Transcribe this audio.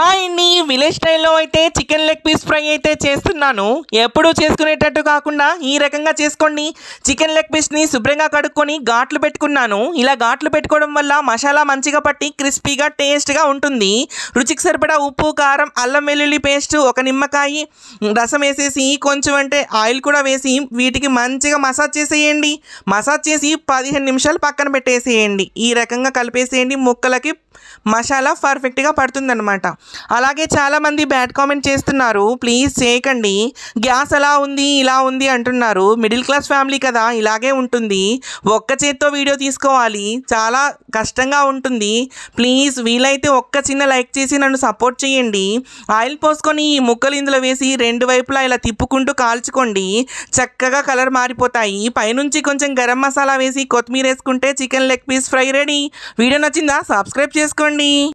hi అండి village స్టైల్లో అయితే చికెన్ లెగ్ పీస్ ఫ్రై అయితే చేస్తున్నాను ఎప్పుడూ చేసుకునేటట్టు కాకుండా ఈ రకంగా చేసుకోండి చికెన్ లెగ్ పీస్ని శుభ్రంగా కడుక్కొని ఘాట్లు పెట్టుకున్నాను ఇలా ఘాట్లు పెట్టుకోవడం వల్ల మసాలా మంచిగా పట్టి క్రిస్పీగా టేస్ట్గా ఉంటుంది రుచికి సరిపడా ఉప్పు కారం అల్లం వెల్లుల్లి పేస్ట్ ఒక నిమ్మకాయ రసం వేసేసి కొంచెం అంటే ఆయిల్ కూడా వేసి వీటికి మంచిగా మసాజ్ చేసేయండి మసాజ్ చేసి పదిహేను నిమిషాలు పక్కన పెట్టేసేయండి ఈ రకంగా కలిపేసేయండి ముక్కలకి మసాలా పర్ఫెక్ట్గా పడుతుందన్నమాట అలాగే చాలామంది బ్యాడ్ కామెంట్ చేస్తున్నారు ప్లీజ్ చేయకండి గ్యాస్ అలా ఉంది ఇలా ఉంది అంటున్నారు మిడిల్ క్లాస్ ఫ్యామిలీ కదా ఇలాగే ఉంటుంది ఒక్క చేత్తో వీడియో తీసుకోవాలి చాలా కష్టంగా ఉంటుంది ప్లీజ్ వీలైతే ఒక్క చిన్న లైక్ చేసి నన్ను సపోర్ట్ చేయండి ఆయిల్ పోసుకొని ఈ ముక్కలు ఇందులో వేసి రెండు వైపులా ఇలా తిప్పుకుంటూ కాల్చుకోండి చక్కగా కలర్ మారిపోతాయి పైనుంచి కొంచెం గరం మసాలా వేసి కొత్తిమీర వేసుకుంటే chicken leg piece fry ready video నచ్చిందా సబ్స్క్రైబ్ చేసుకోండి